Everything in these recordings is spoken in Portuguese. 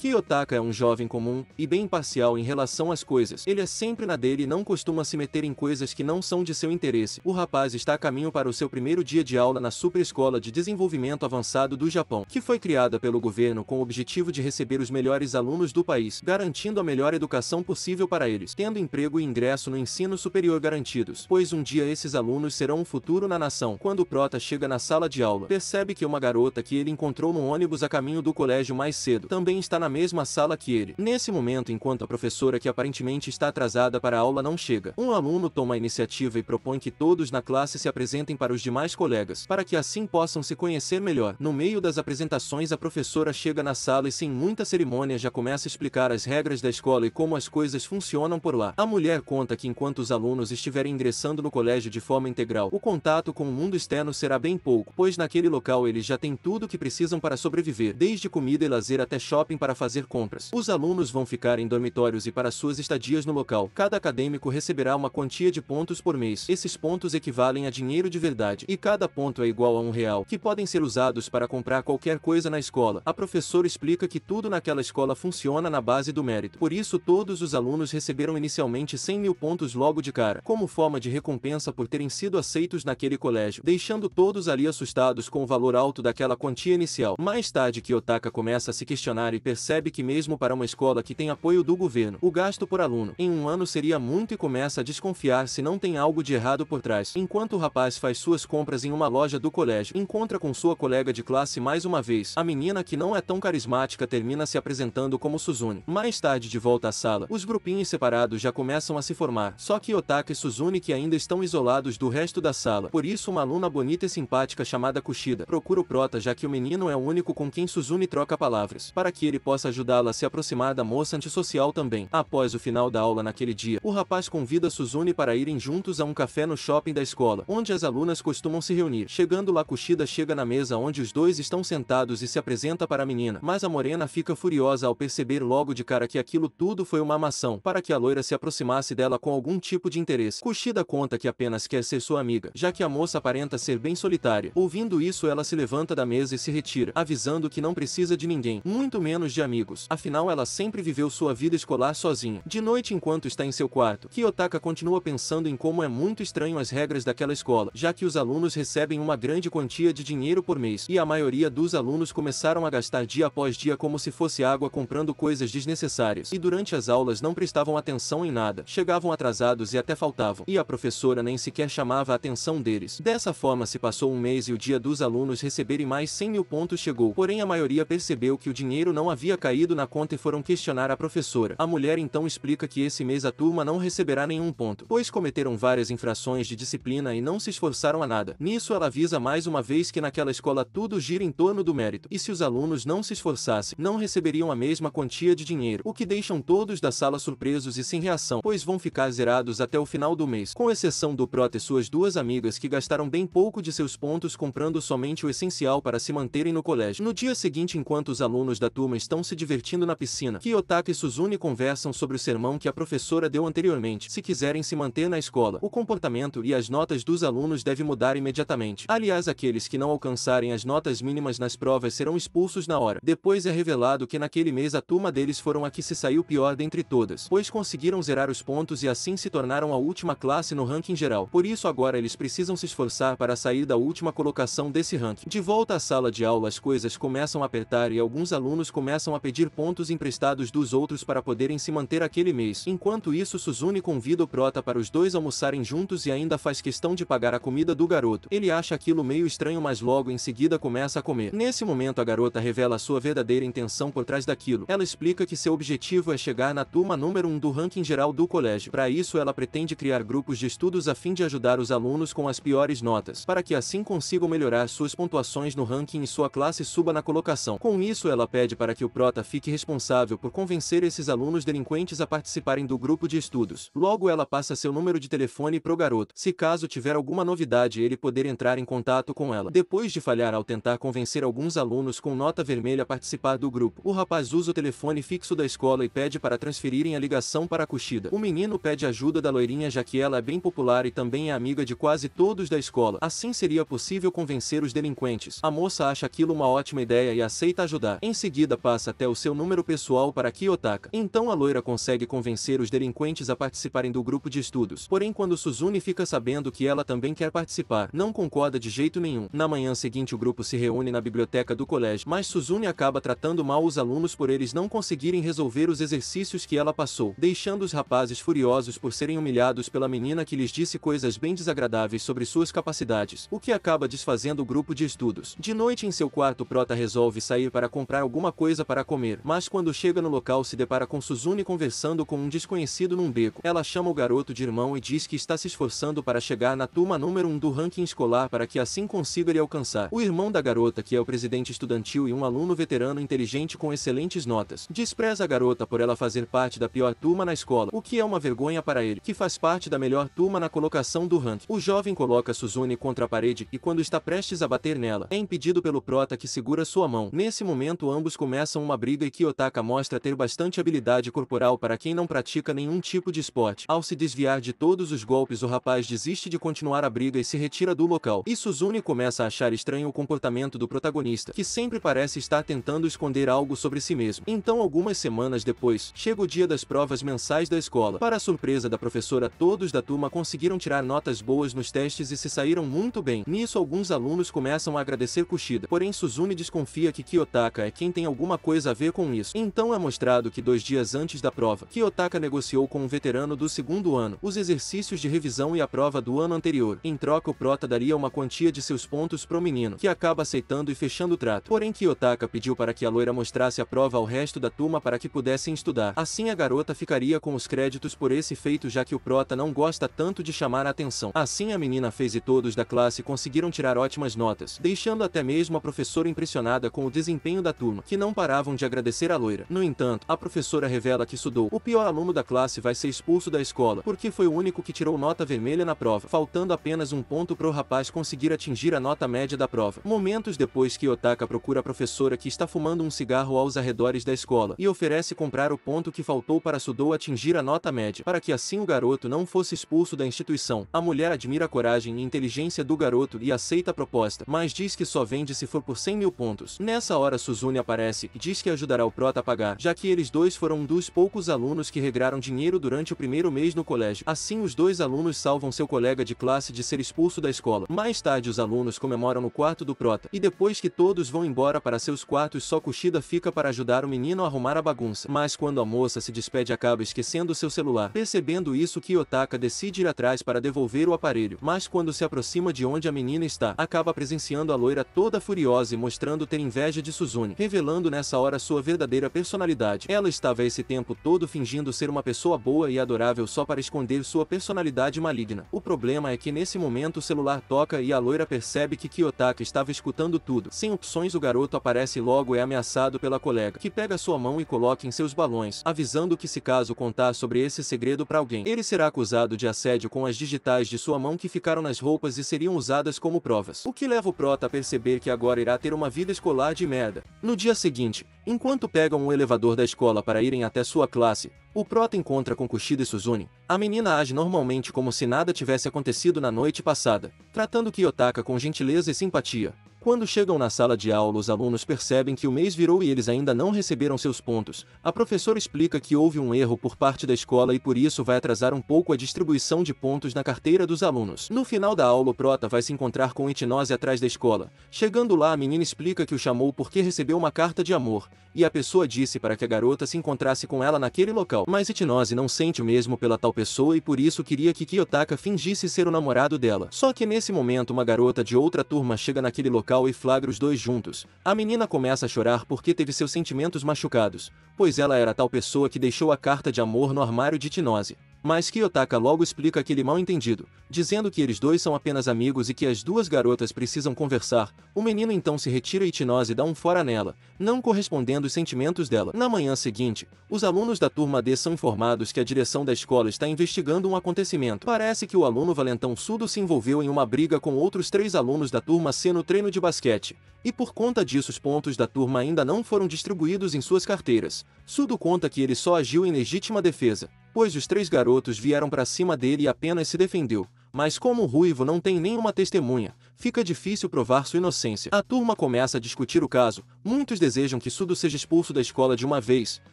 Kiyotaka é um jovem comum e bem imparcial em relação às coisas. Ele é sempre na dele e não costuma se meter em coisas que não são de seu interesse. O rapaz está a caminho para o seu primeiro dia de aula na Super Escola de Desenvolvimento Avançado do Japão, que foi criada pelo governo com o objetivo de receber os melhores alunos do país, garantindo a melhor educação possível para eles, tendo emprego e ingresso no ensino superior garantidos, pois um dia esses alunos serão um futuro na nação. Quando Prota chega na sala de aula, percebe que uma garota que ele encontrou no ônibus a caminho do colégio mais cedo também está na mesma sala que ele. Nesse momento, enquanto a professora que aparentemente está atrasada para a aula não chega, um aluno toma a iniciativa e propõe que todos na classe se apresentem para os demais colegas, para que assim possam se conhecer melhor. No meio das apresentações, a professora chega na sala e sem muita cerimônia já começa a explicar as regras da escola e como as coisas funcionam por lá. A mulher conta que enquanto os alunos estiverem ingressando no colégio de forma integral, o contato com o mundo externo será bem pouco, pois naquele local eles já têm tudo o que precisam para sobreviver, desde comida e lazer até shopping para fazer compras. Os alunos vão ficar em dormitórios e para suas estadias no local. Cada acadêmico receberá uma quantia de pontos por mês. Esses pontos equivalem a dinheiro de verdade, e cada ponto é igual a um real, que podem ser usados para comprar qualquer coisa na escola. A professora explica que tudo naquela escola funciona na base do mérito. Por isso, todos os alunos receberam inicialmente 100 mil pontos logo de cara, como forma de recompensa por terem sido aceitos naquele colégio, deixando todos ali assustados com o valor alto daquela quantia inicial. Mais tarde, Kiyotaka começa a se questionar e percebe percebe que mesmo para uma escola que tem apoio do governo, o gasto por aluno em um ano seria muito e começa a desconfiar se não tem algo de errado por trás. Enquanto o rapaz faz suas compras em uma loja do colégio, encontra com sua colega de classe mais uma vez. A menina que não é tão carismática termina se apresentando como Suzune. Mais tarde de volta à sala, os grupinhos separados já começam a se formar, só que Otaka e Suzune que ainda estão isolados do resto da sala. Por isso uma aluna bonita e simpática chamada Kushida procura o Prota já que o menino é o único com quem Suzune troca palavras, para que ele possa possa ajudá-la a se aproximar da moça antissocial também. Após o final da aula naquele dia, o rapaz convida Suzune para irem juntos a um café no shopping da escola, onde as alunas costumam se reunir. Chegando lá, Kushida chega na mesa onde os dois estão sentados e se apresenta para a menina, mas a morena fica furiosa ao perceber logo de cara que aquilo tudo foi uma amação, para que a loira se aproximasse dela com algum tipo de interesse. Kushida conta que apenas quer ser sua amiga, já que a moça aparenta ser bem solitária. Ouvindo isso, ela se levanta da mesa e se retira, avisando que não precisa de ninguém, muito menos de amigos amigos. Afinal, ela sempre viveu sua vida escolar sozinha. De noite, enquanto está em seu quarto, Kiyotaka continua pensando em como é muito estranho as regras daquela escola, já que os alunos recebem uma grande quantia de dinheiro por mês, e a maioria dos alunos começaram a gastar dia após dia como se fosse água comprando coisas desnecessárias, e durante as aulas não prestavam atenção em nada, chegavam atrasados e até faltavam, e a professora nem sequer chamava a atenção deles. Dessa forma se passou um mês e o dia dos alunos receberem mais 100 mil pontos chegou, porém a maioria percebeu que o dinheiro não havia havia caído na conta e foram questionar a professora. A mulher então explica que esse mês a turma não receberá nenhum ponto, pois cometeram várias infrações de disciplina e não se esforçaram a nada. Nisso ela avisa mais uma vez que naquela escola tudo gira em torno do mérito, e se os alunos não se esforçassem, não receberiam a mesma quantia de dinheiro, o que deixam todos da sala surpresos e sem reação, pois vão ficar zerados até o final do mês, com exceção do Prota e suas duas amigas que gastaram bem pouco de seus pontos comprando somente o essencial para se manterem no colégio. No dia seguinte, enquanto os alunos da turma estão estão se divertindo na piscina. Kiyotaka e Suzune conversam sobre o sermão que a professora deu anteriormente. Se quiserem se manter na escola, o comportamento e as notas dos alunos devem mudar imediatamente. Aliás, aqueles que não alcançarem as notas mínimas nas provas serão expulsos na hora. Depois é revelado que naquele mês a turma deles foram a que se saiu pior dentre todas, pois conseguiram zerar os pontos e assim se tornaram a última classe no ranking geral. Por isso agora eles precisam se esforçar para sair da última colocação desse ranking. De volta à sala de aula as coisas começam a apertar e alguns alunos começam a pedir pontos emprestados dos outros para poderem se manter aquele mês. Enquanto isso Suzune convida o Prota para os dois almoçarem juntos e ainda faz questão de pagar a comida do garoto. Ele acha aquilo meio estranho mas logo em seguida começa a comer. Nesse momento a garota revela sua verdadeira intenção por trás daquilo. Ela explica que seu objetivo é chegar na turma número 1 um do ranking geral do colégio. Para isso ela pretende criar grupos de estudos a fim de ajudar os alunos com as piores notas, para que assim consigam melhorar suas pontuações no ranking e sua classe suba na colocação. Com isso ela pede para que o fique responsável por convencer esses alunos delinquentes a participarem do grupo de estudos. Logo ela passa seu número de telefone pro garoto, se caso tiver alguma novidade ele poder entrar em contato com ela. Depois de falhar ao tentar convencer alguns alunos com nota vermelha a participar do grupo, o rapaz usa o telefone fixo da escola e pede para transferirem a ligação para a Cuxida. O menino pede ajuda da loirinha já que ela é bem popular e também é amiga de quase todos da escola. Assim seria possível convencer os delinquentes. A moça acha aquilo uma ótima ideia e aceita ajudar. Em seguida passa até o seu número pessoal para Kiyotaka. Então a loira consegue convencer os delinquentes a participarem do grupo de estudos. Porém quando Suzune fica sabendo que ela também quer participar, não concorda de jeito nenhum. Na manhã seguinte o grupo se reúne na biblioteca do colégio, mas Suzune acaba tratando mal os alunos por eles não conseguirem resolver os exercícios que ela passou, deixando os rapazes furiosos por serem humilhados pela menina que lhes disse coisas bem desagradáveis sobre suas capacidades, o que acaba desfazendo o grupo de estudos. De noite em seu quarto Prota resolve sair para comprar alguma coisa para para comer, mas quando chega no local se depara com Suzune conversando com um desconhecido num beco. Ela chama o garoto de irmão e diz que está se esforçando para chegar na turma número 1 um do ranking escolar para que assim consiga ele alcançar. O irmão da garota, que é o presidente estudantil e um aluno veterano inteligente com excelentes notas, despreza a garota por ela fazer parte da pior turma na escola, o que é uma vergonha para ele, que faz parte da melhor turma na colocação do ranking. O jovem coloca Suzune contra a parede e quando está prestes a bater nela, é impedido pelo prota que segura sua mão. Nesse momento ambos começam uma uma briga e que Otaka mostra ter bastante habilidade corporal para quem não pratica nenhum tipo de esporte. Ao se desviar de todos os golpes, o rapaz desiste de continuar a briga e se retira do local. E Suzune começa a achar estranho o comportamento do protagonista, que sempre parece estar tentando esconder algo sobre si mesmo. Então, algumas semanas depois, chega o dia das provas mensais da escola. Para a surpresa da professora, todos da turma conseguiram tirar notas boas nos testes e se saíram muito bem. Nisso, alguns alunos começam a agradecer Kushida. Porém, Suzune desconfia que Kiyotaka é quem tem alguma coisa coisa a ver com isso. Então é mostrado que dois dias antes da prova, Kiyotaka negociou com um veterano do segundo ano os exercícios de revisão e a prova do ano anterior. Em troca, o prota daria uma quantia de seus pontos pro menino, que acaba aceitando e fechando o trato. Porém, Kiyotaka pediu para que a loira mostrasse a prova ao resto da turma para que pudessem estudar. Assim, a garota ficaria com os créditos por esse feito já que o prota não gosta tanto de chamar a atenção. Assim, a menina fez e todos da classe conseguiram tirar ótimas notas, deixando até mesmo a professora impressionada com o desempenho da turma, que não parava terminavam de agradecer a loira. No entanto, a professora revela que Sudou, o pior aluno da classe, vai ser expulso da escola, porque foi o único que tirou nota vermelha na prova, faltando apenas um ponto para o rapaz conseguir atingir a nota média da prova. Momentos depois que Otaka procura a professora que está fumando um cigarro aos arredores da escola e oferece comprar o ponto que faltou para Sudou atingir a nota média, para que assim o garoto não fosse expulso da instituição. A mulher admira a coragem e inteligência do garoto e aceita a proposta, mas diz que só vende se for por 100 mil pontos. Nessa hora Suzune aparece e diz diz que ajudará o Prota a pagar, já que eles dois foram um dos poucos alunos que regraram dinheiro durante o primeiro mês no colégio. Assim, os dois alunos salvam seu colega de classe de ser expulso da escola. Mais tarde, os alunos comemoram no quarto do Prota, e depois que todos vão embora para seus quartos, só Kushida fica para ajudar o menino a arrumar a bagunça. Mas quando a moça se despede, acaba esquecendo seu celular. Percebendo isso, Kiyotaka decide ir atrás para devolver o aparelho, mas quando se aproxima de onde a menina está, acaba presenciando a loira toda furiosa e mostrando ter inveja de Suzune, revelando nessa hora sua verdadeira personalidade. Ela estava esse tempo todo fingindo ser uma pessoa boa e adorável só para esconder sua personalidade maligna. O problema é que nesse momento o celular toca e a loira percebe que Kiyotaka estava escutando tudo. Sem opções o garoto aparece e logo é ameaçado pela colega, que pega sua mão e coloca em seus balões, avisando que se caso contar sobre esse segredo para alguém, ele será acusado de assédio com as digitais de sua mão que ficaram nas roupas e seriam usadas como provas. O que leva o Prota a perceber que agora irá ter uma vida escolar de merda. No dia seguinte, Enquanto pegam o elevador da escola para irem até sua classe, o Prota encontra com Kushida e Suzune. A menina age normalmente como se nada tivesse acontecido na noite passada, tratando Kiyotaka com gentileza e simpatia. Quando chegam na sala de aula, os alunos percebem que o mês virou e eles ainda não receberam seus pontos. A professora explica que houve um erro por parte da escola e por isso vai atrasar um pouco a distribuição de pontos na carteira dos alunos. No final da aula, o Prota vai se encontrar com Itinose atrás da escola. Chegando lá, a menina explica que o chamou porque recebeu uma carta de amor, e a pessoa disse para que a garota se encontrasse com ela naquele local. Mas Itinose não sente o mesmo pela tal pessoa e por isso queria que Kiyotaka fingisse ser o namorado dela. Só que nesse momento, uma garota de outra turma chega naquele local local e flagros os dois juntos. A menina começa a chorar porque teve seus sentimentos machucados, pois ela era a tal pessoa que deixou a carta de amor no armário de Tinose. Mas Kiyotaka logo explica aquele mal-entendido, dizendo que eles dois são apenas amigos e que as duas garotas precisam conversar. O menino então se retira e Tinose dá um fora nela, não correspondendo os sentimentos dela. Na manhã seguinte, os alunos da turma D são informados que a direção da escola está investigando um acontecimento. Parece que o aluno Valentão Sudo se envolveu em uma briga com outros três alunos da turma C no treino de basquete, e por conta disso os pontos da turma ainda não foram distribuídos em suas carteiras. Sudo conta que ele só agiu em legítima defesa pois os três garotos vieram para cima dele e apenas se defendeu, mas como o ruivo não tem nenhuma testemunha, fica difícil provar sua inocência. A turma começa a discutir o caso, muitos desejam que Sudo seja expulso da escola de uma vez,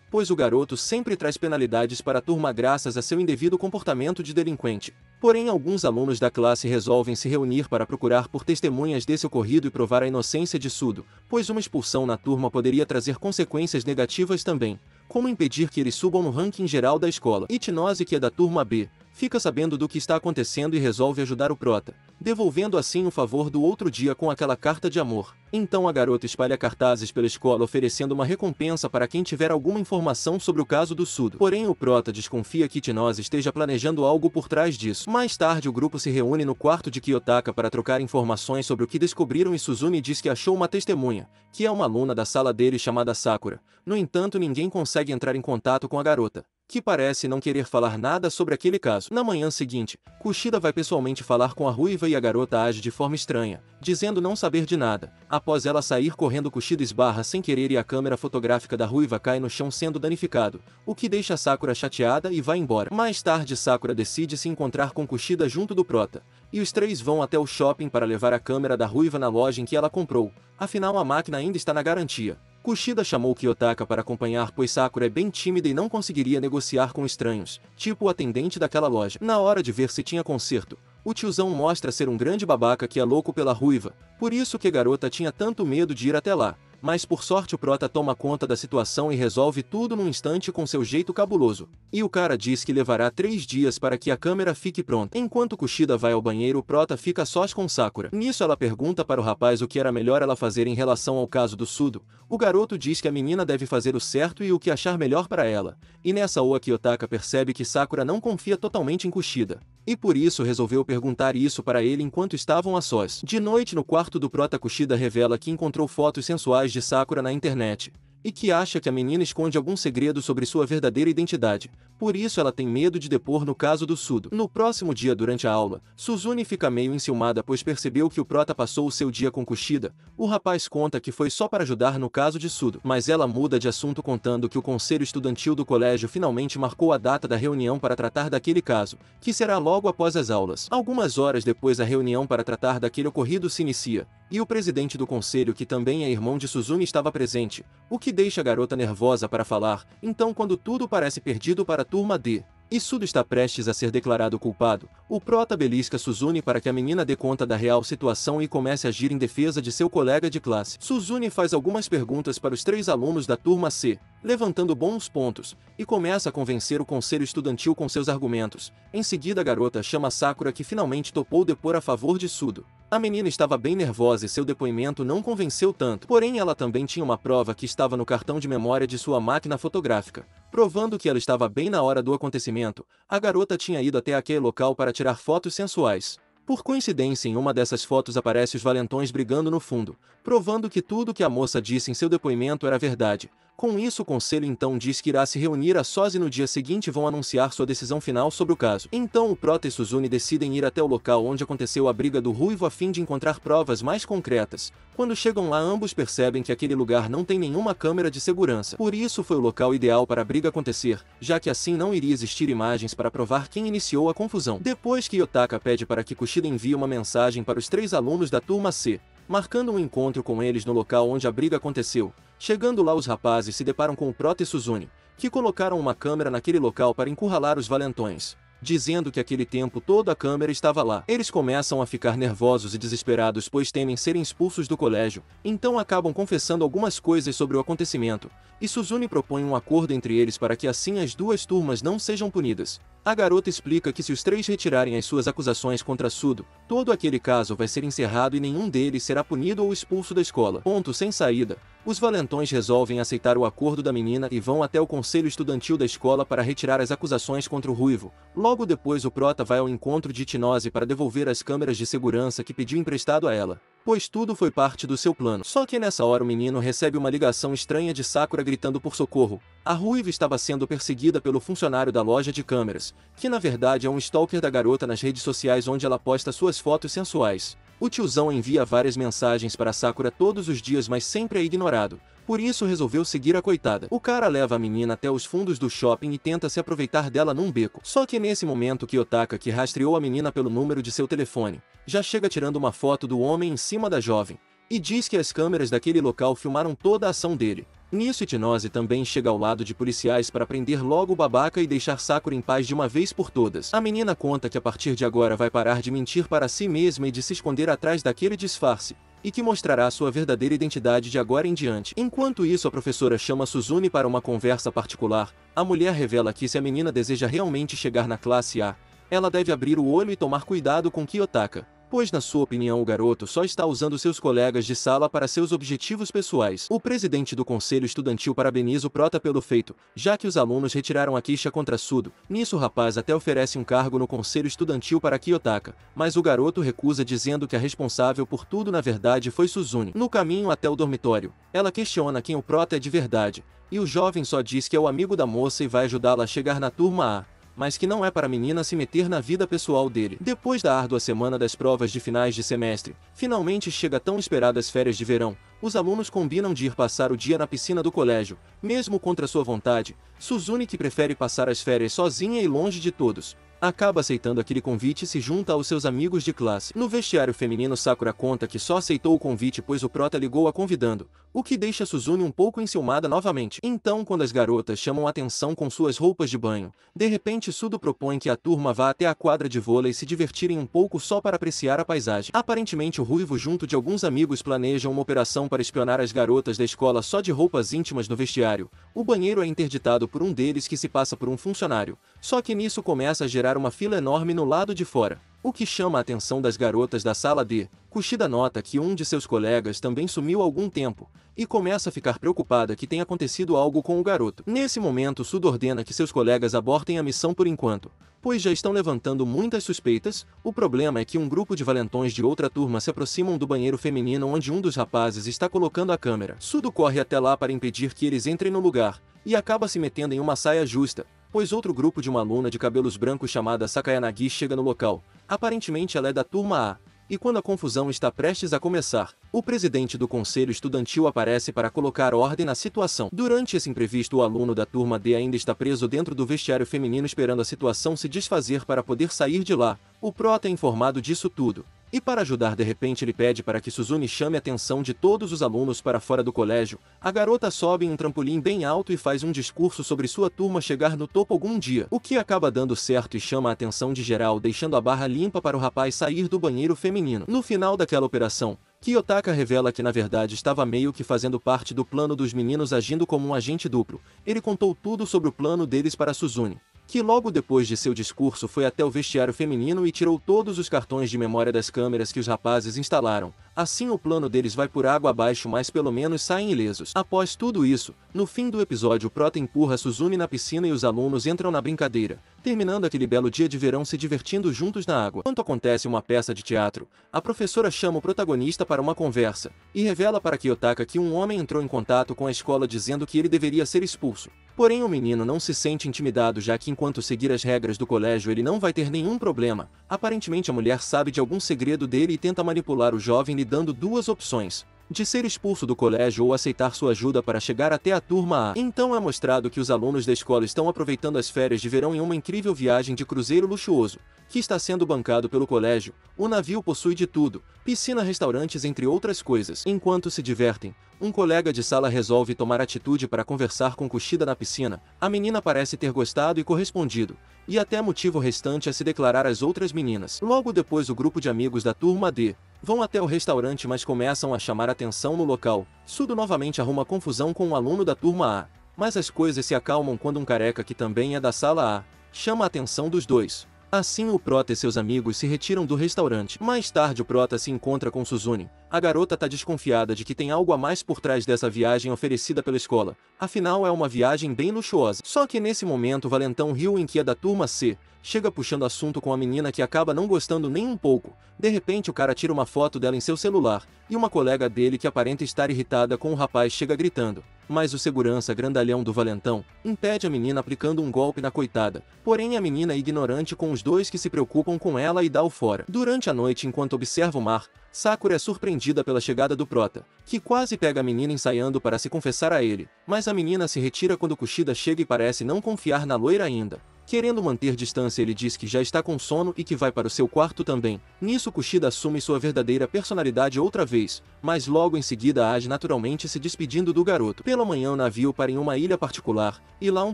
pois o garoto sempre traz penalidades para a turma graças a seu indevido comportamento de delinquente. Porém, alguns alunos da classe resolvem se reunir para procurar por testemunhas desse ocorrido e provar a inocência de Sudo, pois uma expulsão na turma poderia trazer consequências negativas também. Como impedir que eles subam no ranking geral da escola? Hipnose que é da turma B fica sabendo do que está acontecendo e resolve ajudar o prota, devolvendo assim o favor do outro dia com aquela carta de amor. Então a garota espalha cartazes pela escola oferecendo uma recompensa para quem tiver alguma informação sobre o caso do Sudo. Porém o prota desconfia que Tinoz esteja planejando algo por trás disso. Mais tarde o grupo se reúne no quarto de Kiyotaka para trocar informações sobre o que descobriram e Suzumi diz que achou uma testemunha, que é uma aluna da sala dele chamada Sakura. No entanto ninguém consegue entrar em contato com a garota que parece não querer falar nada sobre aquele caso. Na manhã seguinte, Kushida vai pessoalmente falar com a ruiva e a garota age de forma estranha, dizendo não saber de nada. Após ela sair correndo, Kushida esbarra sem querer e a câmera fotográfica da ruiva cai no chão sendo danificado, o que deixa Sakura chateada e vai embora. Mais tarde, Sakura decide se encontrar com Kushida junto do Prota, e os três vão até o shopping para levar a câmera da ruiva na loja em que ela comprou, afinal a máquina ainda está na garantia. Kushida chamou Kiyotaka para acompanhar pois Sakura é bem tímida e não conseguiria negociar com estranhos, tipo o atendente daquela loja. Na hora de ver se tinha conserto, o tiozão mostra ser um grande babaca que é louco pela ruiva, por isso que a garota tinha tanto medo de ir até lá mas por sorte o Prota toma conta da situação e resolve tudo num instante com seu jeito cabuloso. E o cara diz que levará três dias para que a câmera fique pronta. Enquanto Kushida vai ao banheiro, o Prota fica sós com Sakura. Nisso ela pergunta para o rapaz o que era melhor ela fazer em relação ao caso do Sudo. O garoto diz que a menina deve fazer o certo e o que achar melhor para ela. E nessa Oa Kiyotaka percebe que Sakura não confia totalmente em Kushida e por isso resolveu perguntar isso para ele enquanto estavam a sós. De noite no quarto do Prota Kushida revela que encontrou fotos sensuais de Sakura na internet e que acha que a menina esconde algum segredo sobre sua verdadeira identidade, por isso ela tem medo de depor no caso do Sudo. No próximo dia durante a aula, Suzune fica meio enciumada pois percebeu que o prota passou o seu dia com Kushida, o rapaz conta que foi só para ajudar no caso de Sudo, mas ela muda de assunto contando que o conselho estudantil do colégio finalmente marcou a data da reunião para tratar daquele caso, que será logo após as aulas. Algumas horas depois a reunião para tratar daquele ocorrido se inicia, e o presidente do conselho, que também é irmão de Suzumi, estava presente, o que deixa a garota nervosa para falar, então quando tudo parece perdido para a turma D. E Sudo está prestes a ser declarado culpado, o prota belisca Suzune para que a menina dê conta da real situação e comece a agir em defesa de seu colega de classe. Suzune faz algumas perguntas para os três alunos da turma C, levantando bons pontos, e começa a convencer o conselho estudantil com seus argumentos. Em seguida a garota chama Sakura que finalmente topou depor a favor de Sudo. A menina estava bem nervosa e seu depoimento não convenceu tanto, porém ela também tinha uma prova que estava no cartão de memória de sua máquina fotográfica. Provando que ela estava bem na hora do acontecimento, a garota tinha ido até aquele local para tirar fotos sensuais. Por coincidência, em uma dessas fotos aparece os valentões brigando no fundo, provando que tudo que a moça disse em seu depoimento era verdade, com isso o conselho então diz que irá se reunir a sós e no dia seguinte vão anunciar sua decisão final sobre o caso. Então o Prota e Suzune decidem ir até o local onde aconteceu a briga do ruivo a fim de encontrar provas mais concretas. Quando chegam lá ambos percebem que aquele lugar não tem nenhuma câmera de segurança. Por isso foi o local ideal para a briga acontecer, já que assim não iria existir imagens para provar quem iniciou a confusão. Depois que Yotaka pede para que Kushida envie uma mensagem para os três alunos da turma C, marcando um encontro com eles no local onde a briga aconteceu, Chegando lá os rapazes se deparam com o e Suzune, que colocaram uma câmera naquele local para encurralar os valentões, dizendo que aquele tempo toda a câmera estava lá. Eles começam a ficar nervosos e desesperados pois temem serem expulsos do colégio, então acabam confessando algumas coisas sobre o acontecimento, e Suzune propõe um acordo entre eles para que assim as duas turmas não sejam punidas. A garota explica que se os três retirarem as suas acusações contra Sudo, todo aquele caso vai ser encerrado e nenhum deles será punido ou expulso da escola. Ponto sem saída. Os valentões resolvem aceitar o acordo da menina e vão até o conselho estudantil da escola para retirar as acusações contra o ruivo. Logo depois o Prota vai ao encontro de Tinose para devolver as câmeras de segurança que pediu emprestado a ela pois tudo foi parte do seu plano. Só que nessa hora o menino recebe uma ligação estranha de Sakura gritando por socorro. A ruiva estava sendo perseguida pelo funcionário da loja de câmeras, que na verdade é um stalker da garota nas redes sociais onde ela posta suas fotos sensuais. O tiozão envia várias mensagens para Sakura todos os dias mas sempre é ignorado, por isso resolveu seguir a coitada. O cara leva a menina até os fundos do shopping e tenta se aproveitar dela num beco. Só que nesse momento Kiyotaka, que rastreou a menina pelo número de seu telefone, já chega tirando uma foto do homem em cima da jovem, e diz que as câmeras daquele local filmaram toda a ação dele. Nisso Itinose também chega ao lado de policiais para prender logo o babaca e deixar Sakura em paz de uma vez por todas. A menina conta que a partir de agora vai parar de mentir para si mesma e de se esconder atrás daquele disfarce, e que mostrará sua verdadeira identidade de agora em diante. Enquanto isso, a professora chama Suzune para uma conversa particular. A mulher revela que se a menina deseja realmente chegar na classe A, ela deve abrir o olho e tomar cuidado com Kiyotaka. Pois, na sua opinião, o garoto só está usando seus colegas de sala para seus objetivos pessoais. O presidente do Conselho Estudantil parabeniza o Prota pelo feito, já que os alunos retiraram a quicha contra Sudo. Nisso, o rapaz até oferece um cargo no Conselho Estudantil para Kiyotaka, mas o garoto recusa dizendo que a responsável por tudo na verdade foi Suzune. No caminho até o dormitório, ela questiona quem o Prota é de verdade, e o jovem só diz que é o amigo da moça e vai ajudá-la a chegar na turma A mas que não é para a menina se meter na vida pessoal dele. Depois da árdua semana das provas de finais de semestre, finalmente chega tão esperadas férias de verão. Os alunos combinam de ir passar o dia na piscina do colégio, mesmo contra sua vontade. Suzune que prefere passar as férias sozinha e longe de todos, acaba aceitando aquele convite e se junta aos seus amigos de classe. No vestiário feminino, Sakura conta que só aceitou o convite pois o prota ligou a convidando, o que deixa Suzune um pouco enciumada novamente. Então, quando as garotas chamam atenção com suas roupas de banho, de repente Sudo propõe que a turma vá até a quadra de vôlei se divertirem um pouco só para apreciar a paisagem. Aparentemente, o ruivo junto de alguns amigos planeja uma operação para espionar as garotas da escola só de roupas íntimas no vestiário. O banheiro é interditado por um deles que se passa por um funcionário, só que nisso começa a gerar uma fila enorme no lado de fora. O que chama a atenção das garotas da sala D, Cuxida nota que um de seus colegas também sumiu há algum tempo, e começa a ficar preocupada que tenha acontecido algo com o garoto. Nesse momento, Sud ordena que seus colegas abortem a missão por enquanto, pois já estão levantando muitas suspeitas, o problema é que um grupo de valentões de outra turma se aproximam do banheiro feminino onde um dos rapazes está colocando a câmera. Sudo corre até lá para impedir que eles entrem no lugar, e acaba se metendo em uma saia justa, Pois outro grupo de uma aluna de cabelos brancos chamada Sakayanagi chega no local, aparentemente ela é da turma A, e quando a confusão está prestes a começar, o presidente do conselho estudantil aparece para colocar ordem na situação. Durante esse imprevisto, o aluno da turma D ainda está preso dentro do vestiário feminino esperando a situação se desfazer para poder sair de lá. O Prota é informado disso tudo, e para ajudar de repente ele pede para que Suzune chame a atenção de todos os alunos para fora do colégio, a garota sobe em um trampolim bem alto e faz um discurso sobre sua turma chegar no topo algum dia, o que acaba dando certo e chama a atenção de geral deixando a barra limpa para o rapaz sair do banheiro feminino. No final daquela operação, Kiyotaka revela que na verdade estava meio que fazendo parte do plano dos meninos agindo como um agente duplo. Ele contou tudo sobre o plano deles para Suzune, que logo depois de seu discurso foi até o vestiário feminino e tirou todos os cartões de memória das câmeras que os rapazes instalaram. Assim o plano deles vai por água abaixo, mas pelo menos saem ilesos. Após tudo isso, no fim do episódio, Prota empurra Suzumi na piscina e os alunos entram na brincadeira, terminando aquele belo dia de verão se divertindo juntos na água. Enquanto acontece uma peça de teatro, a professora chama o protagonista para uma conversa e revela para Kiyotaka que um homem entrou em contato com a escola dizendo que ele deveria ser expulso. Porém, o menino não se sente intimidado, já que enquanto seguir as regras do colégio ele não vai ter nenhum problema. Aparentemente, a mulher sabe de algum segredo dele e tenta manipular o jovem lhe dando duas opções: de ser expulso do colégio ou aceitar sua ajuda para chegar até a turma A. Então é mostrado que os alunos da escola estão aproveitando as férias de verão em uma incrível viagem de cruzeiro luxuoso, que está sendo bancado pelo colégio. O navio possui de tudo, piscina, restaurantes, entre outras coisas. Enquanto se divertem, um colega de sala resolve tomar atitude para conversar com Cuxida na piscina. A menina parece ter gostado e correspondido, e até motiva o restante a se declarar às outras meninas. Logo depois o grupo de amigos da turma D vão até o restaurante mas começam a chamar atenção no local. Sudo novamente arruma confusão com um aluno da turma A, mas as coisas se acalmam quando um careca que também é da sala A chama a atenção dos dois. Assim o Prota e seus amigos se retiram do restaurante. Mais tarde o Prota se encontra com Suzune. A garota está desconfiada de que tem algo a mais por trás dessa viagem oferecida pela escola. Afinal é uma viagem bem luxuosa. Só que nesse momento Valentão Rio em que é da turma C, chega puxando assunto com a menina que acaba não gostando nem um pouco. De repente o cara tira uma foto dela em seu celular, e uma colega dele que aparenta estar irritada com o rapaz chega gritando mas o segurança grandalhão do valentão impede a menina aplicando um golpe na coitada. Porém, a menina é ignorante com os dois que se preocupam com ela e dá o fora. Durante a noite, enquanto observa o mar, Sakura é surpreendida pela chegada do prota, que quase pega a menina ensaiando para se confessar a ele, mas a menina se retira quando Kushida chega e parece não confiar na loira ainda. Querendo manter distância, ele diz que já está com sono e que vai para o seu quarto também. Nisso, Kushida assume sua verdadeira personalidade outra vez, mas logo em seguida age naturalmente se despedindo do garoto. Pela manhã, o navio para em uma ilha particular, e lá um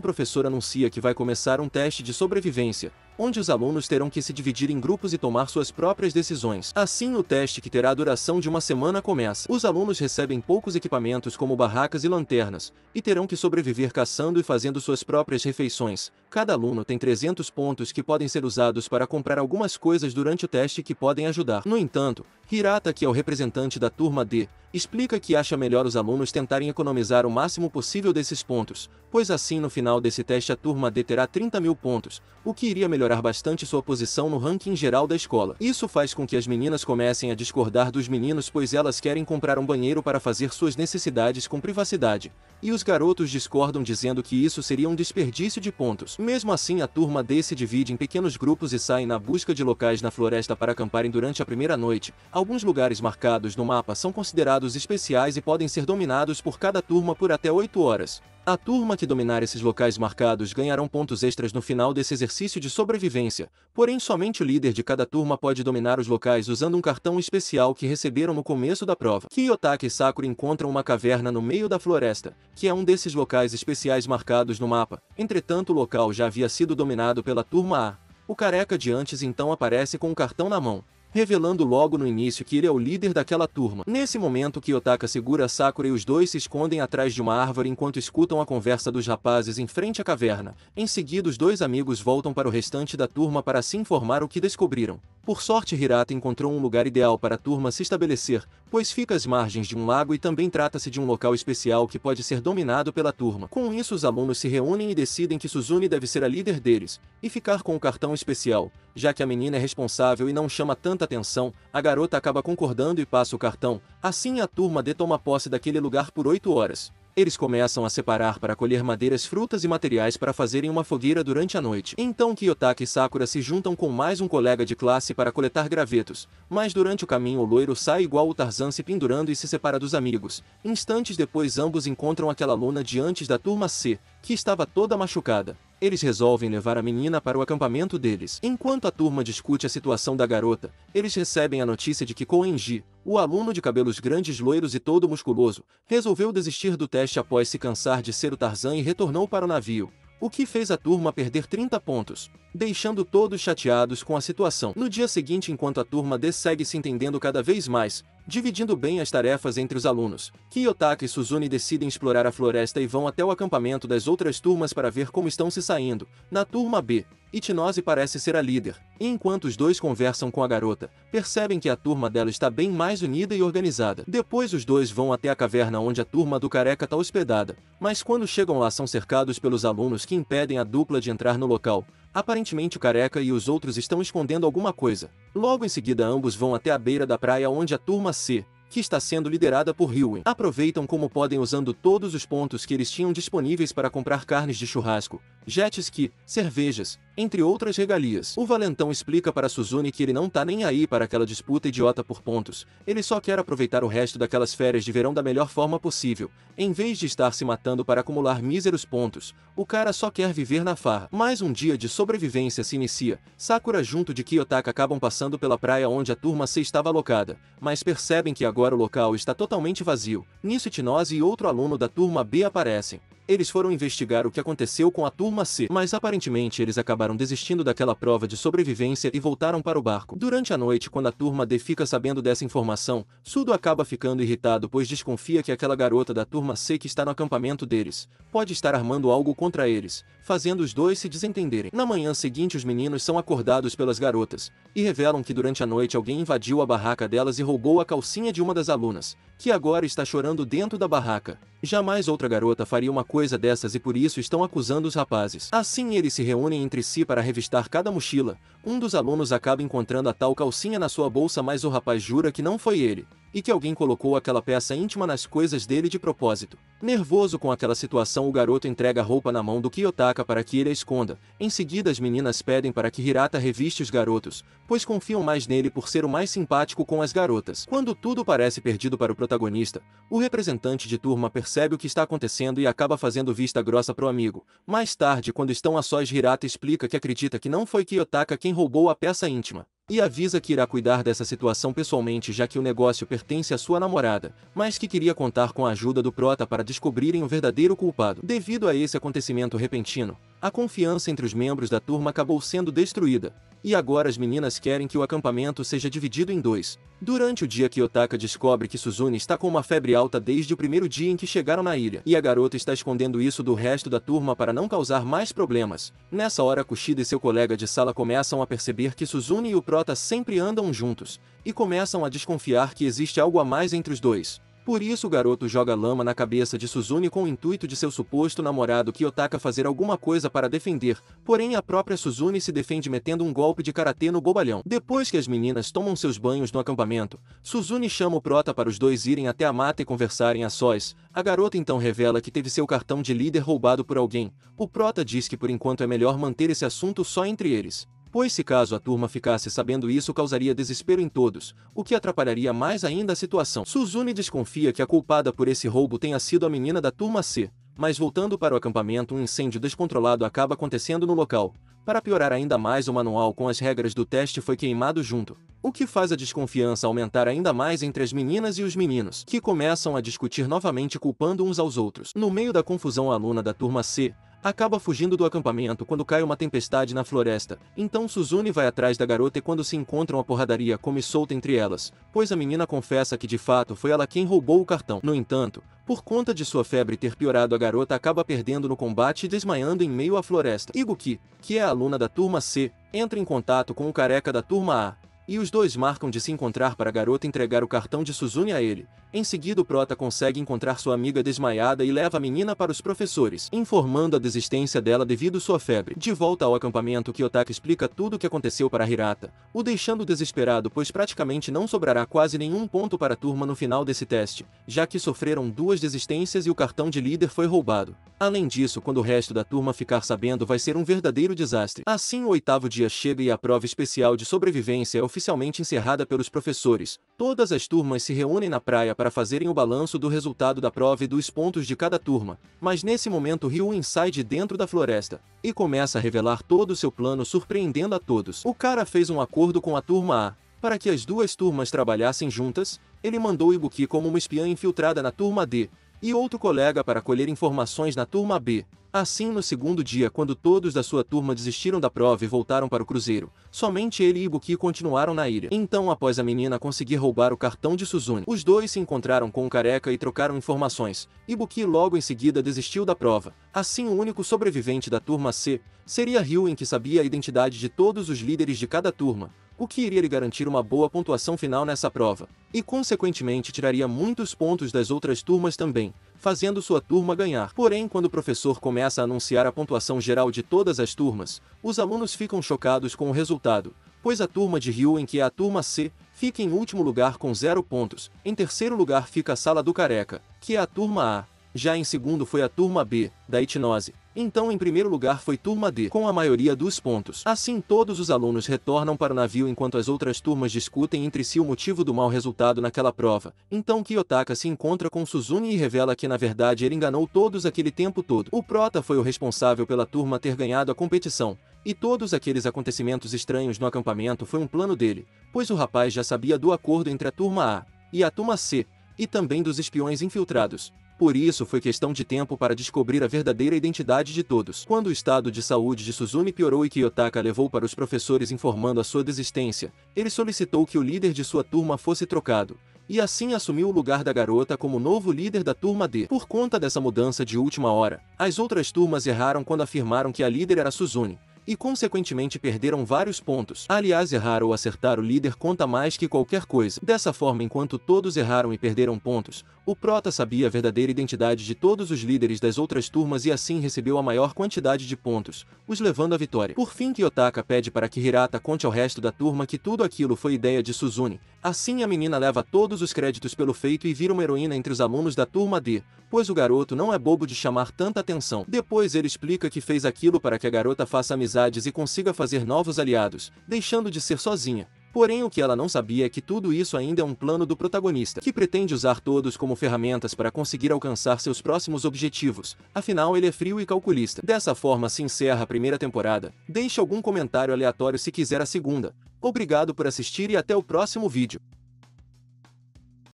professor anuncia que vai começar um teste de sobrevivência, onde os alunos terão que se dividir em grupos e tomar suas próprias decisões. Assim, o teste que terá a duração de uma semana começa. Os alunos recebem poucos equipamentos como barracas e lanternas, e terão que sobreviver caçando e fazendo suas próprias refeições, Cada aluno tem 300 pontos que podem ser usados para comprar algumas coisas durante o teste que podem ajudar. No entanto, Hirata, que é o representante da turma D, explica que acha melhor os alunos tentarem economizar o máximo possível desses pontos, pois assim no final desse teste a turma D terá 30 mil pontos, o que iria melhorar bastante sua posição no ranking geral da escola. Isso faz com que as meninas comecem a discordar dos meninos pois elas querem comprar um banheiro para fazer suas necessidades com privacidade, e os garotos discordam dizendo que isso seria um desperdício de pontos. Mesmo assim, a turma D se divide em pequenos grupos e saem na busca de locais na floresta para acamparem durante a primeira noite. Alguns lugares marcados no mapa são considerados especiais e podem ser dominados por cada turma por até 8 horas. A turma que dominar esses locais marcados ganharão pontos extras no final desse exercício de sobrevivência, porém somente o líder de cada turma pode dominar os locais usando um cartão especial que receberam no começo da prova. Kiyotaki e Sakura encontram uma caverna no meio da floresta, que é um desses locais especiais marcados no mapa. Entretanto o local já havia sido dominado pela turma A. O careca de antes então aparece com o um cartão na mão, revelando logo no início que ele é o líder daquela turma. Nesse momento Kiyotaka segura Sakura e os dois se escondem atrás de uma árvore enquanto escutam a conversa dos rapazes em frente à caverna. Em seguida os dois amigos voltam para o restante da turma para se informar o que descobriram. Por sorte Hirata encontrou um lugar ideal para a turma se estabelecer, pois fica às margens de um lago e também trata-se de um local especial que pode ser dominado pela turma. Com isso os alunos se reúnem e decidem que Suzune deve ser a líder deles, e ficar com o cartão especial. Já que a menina é responsável e não chama tanta atenção, a garota acaba concordando e passa o cartão, assim a turma detoma posse daquele lugar por 8 horas eles começam a separar para colher madeiras, frutas e materiais para fazerem uma fogueira durante a noite. Então Kiyotaki e Sakura se juntam com mais um colega de classe para coletar gravetos, mas durante o caminho o loiro sai igual o Tarzan se pendurando e se separa dos amigos. Instantes depois ambos encontram aquela luna diante da turma C, que estava toda machucada. Eles resolvem levar a menina para o acampamento deles. Enquanto a turma discute a situação da garota, eles recebem a notícia de que Koenji, o aluno de cabelos grandes loiros e todo musculoso, resolveu desistir do teste após se cansar de ser o Tarzan e retornou para o navio, o que fez a turma perder 30 pontos, deixando todos chateados com a situação. No dia seguinte, enquanto a turma dessegue segue se entendendo cada vez mais, dividindo bem as tarefas entre os alunos. Kiyotaka e Suzune decidem explorar a floresta e vão até o acampamento das outras turmas para ver como estão se saindo. Na turma B, Itinose parece ser a líder, e enquanto os dois conversam com a garota, percebem que a turma dela está bem mais unida e organizada. Depois os dois vão até a caverna onde a turma do careca está hospedada, mas quando chegam lá são cercados pelos alunos que impedem a dupla de entrar no local, Aparentemente o careca e os outros estão escondendo alguma coisa. Logo em seguida ambos vão até a beira da praia onde a turma C, que está sendo liderada por Hewen, aproveitam como podem usando todos os pontos que eles tinham disponíveis para comprar carnes de churrasco, jet ski, cervejas, entre outras regalias. O valentão explica para Suzune que ele não tá nem aí para aquela disputa idiota por pontos, ele só quer aproveitar o resto daquelas férias de verão da melhor forma possível. Em vez de estar se matando para acumular míseros pontos, o cara só quer viver na farra. Mais um dia de sobrevivência se inicia. Sakura junto de Kiyotaka acabam passando pela praia onde a turma se estava alocada, mas percebem que agora o local está totalmente vazio. Nisso Itinose e outro aluno da turma B aparecem eles foram investigar o que aconteceu com a turma C, mas aparentemente eles acabaram desistindo daquela prova de sobrevivência e voltaram para o barco. Durante a noite, quando a turma D fica sabendo dessa informação, Sudo acaba ficando irritado pois desconfia que aquela garota da turma C que está no acampamento deles pode estar armando algo contra eles, fazendo os dois se desentenderem. Na manhã seguinte, os meninos são acordados pelas garotas e revelam que durante a noite alguém invadiu a barraca delas e roubou a calcinha de uma das alunas, que agora está chorando dentro da barraca. Jamais outra garota faria uma coisa dessas e por isso estão acusando os rapazes. Assim, eles se reúnem entre si para revistar cada mochila. Um dos alunos acaba encontrando a tal calcinha na sua bolsa, mas o rapaz jura que não foi ele e que alguém colocou aquela peça íntima nas coisas dele de propósito. Nervoso com aquela situação, o garoto entrega a roupa na mão do Kiyotaka para que ele a esconda. Em seguida, as meninas pedem para que Hirata reviste os garotos, pois confiam mais nele por ser o mais simpático com as garotas. Quando tudo parece perdido para o protagonista, o representante de turma percebe o que está acontecendo e acaba fazendo vista grossa para o amigo. Mais tarde, quando estão a sós, Hirata explica que acredita que não foi Kiyotaka quem roubou a peça íntima. E avisa que irá cuidar dessa situação pessoalmente já que o negócio pertence à sua namorada, mas que queria contar com a ajuda do Prota para descobrirem o verdadeiro culpado. Devido a esse acontecimento repentino, a confiança entre os membros da turma acabou sendo destruída, e agora as meninas querem que o acampamento seja dividido em dois. Durante o dia que Otaka descobre que Suzune está com uma febre alta desde o primeiro dia em que chegaram na ilha, e a garota está escondendo isso do resto da turma para não causar mais problemas. Nessa hora Kushida e seu colega de sala começam a perceber que Suzune e o Prota sempre andam juntos, e começam a desconfiar que existe algo a mais entre os dois. Por isso o garoto joga lama na cabeça de Suzune com o intuito de seu suposto namorado Kiyotaka fazer alguma coisa para defender, porém a própria Suzune se defende metendo um golpe de karatê no bobalhão. Depois que as meninas tomam seus banhos no acampamento, Suzune chama o prota para os dois irem até a mata e conversarem a sós, a garota então revela que teve seu cartão de líder roubado por alguém, o prota diz que por enquanto é melhor manter esse assunto só entre eles. Pois se caso a turma ficasse sabendo isso causaria desespero em todos, o que atrapalharia mais ainda a situação. Suzune desconfia que a culpada por esse roubo tenha sido a menina da turma C, mas voltando para o acampamento um incêndio descontrolado acaba acontecendo no local. Para piorar ainda mais o manual com as regras do teste foi queimado junto, o que faz a desconfiança aumentar ainda mais entre as meninas e os meninos, que começam a discutir novamente culpando uns aos outros. No meio da confusão a aluna da turma C, acaba fugindo do acampamento quando cai uma tempestade na floresta, então Suzune vai atrás da garota e quando se encontram a porradaria come solta entre elas, pois a menina confessa que de fato foi ela quem roubou o cartão. No entanto, por conta de sua febre ter piorado a garota acaba perdendo no combate e desmaiando em meio à floresta. Iguki, que é aluna da turma C, entra em contato com o careca da turma A, e os dois marcam de se encontrar para a garota entregar o cartão de Suzune a ele, em seguida o Prota consegue encontrar sua amiga desmaiada e leva a menina para os professores, informando a desistência dela devido sua febre. De volta ao acampamento, Kiyotaka explica tudo o que aconteceu para Hirata, o deixando desesperado pois praticamente não sobrará quase nenhum ponto para a turma no final desse teste, já que sofreram duas desistências e o cartão de líder foi roubado. Além disso, quando o resto da turma ficar sabendo vai ser um verdadeiro desastre. Assim o oitavo dia chega e a prova especial de sobrevivência é oficialmente encerrada pelos professores, Todas as turmas se reúnem na praia para fazerem o balanço do resultado da prova e dos pontos de cada turma, mas nesse momento Ryuin sai de dentro da floresta e começa a revelar todo o seu plano surpreendendo a todos. O cara fez um acordo com a turma A, para que as duas turmas trabalhassem juntas, ele mandou Ibuki como uma espiã infiltrada na turma D, e outro colega para colher informações na turma B, Assim, no segundo dia, quando todos da sua turma desistiram da prova e voltaram para o cruzeiro, somente ele e Ibuki continuaram na ilha. Então, após a menina conseguir roubar o cartão de Suzune, os dois se encontraram com o careca e trocaram informações. Ibuki logo em seguida desistiu da prova. Assim, o único sobrevivente da turma C seria Ryu, em que sabia a identidade de todos os líderes de cada turma, o que iria lhe garantir uma boa pontuação final nessa prova, e consequentemente tiraria muitos pontos das outras turmas também, fazendo sua turma ganhar. Porém, quando o professor começa a anunciar a pontuação geral de todas as turmas, os alunos ficam chocados com o resultado, pois a turma de Rio em que é a turma C, fica em último lugar com zero pontos, em terceiro lugar fica a Sala do Careca, que é a turma A, já em segundo foi a turma B, da hipnose, então em primeiro lugar foi turma D, com a maioria dos pontos. Assim todos os alunos retornam para o navio enquanto as outras turmas discutem entre si o motivo do mau resultado naquela prova. Então Kiyotaka se encontra com Suzune e revela que na verdade ele enganou todos aquele tempo todo. O prota foi o responsável pela turma ter ganhado a competição, e todos aqueles acontecimentos estranhos no acampamento foi um plano dele, pois o rapaz já sabia do acordo entre a turma A e a turma C, e também dos espiões infiltrados. Por isso foi questão de tempo para descobrir a verdadeira identidade de todos. Quando o estado de saúde de Suzumi piorou e Kiyotaka levou para os professores informando a sua desistência, ele solicitou que o líder de sua turma fosse trocado, e assim assumiu o lugar da garota como novo líder da turma D. Por conta dessa mudança de última hora, as outras turmas erraram quando afirmaram que a líder era Suzune, e consequentemente perderam vários pontos. Aliás, errar ou acertar o líder conta mais que qualquer coisa. Dessa forma, enquanto todos erraram e perderam pontos, o Prota sabia a verdadeira identidade de todos os líderes das outras turmas e assim recebeu a maior quantidade de pontos, os levando à vitória. Por fim, Kiyotaka pede para que Hirata conte ao resto da turma que tudo aquilo foi ideia de Suzune. Assim, a menina leva todos os créditos pelo feito e vira uma heroína entre os alunos da turma D, pois o garoto não é bobo de chamar tanta atenção. Depois ele explica que fez aquilo para que a garota faça amizade amizades e consiga fazer novos aliados, deixando de ser sozinha. Porém, o que ela não sabia é que tudo isso ainda é um plano do protagonista, que pretende usar todos como ferramentas para conseguir alcançar seus próximos objetivos, afinal ele é frio e calculista. Dessa forma se encerra a primeira temporada. Deixe algum comentário aleatório se quiser a segunda. Obrigado por assistir e até o próximo vídeo.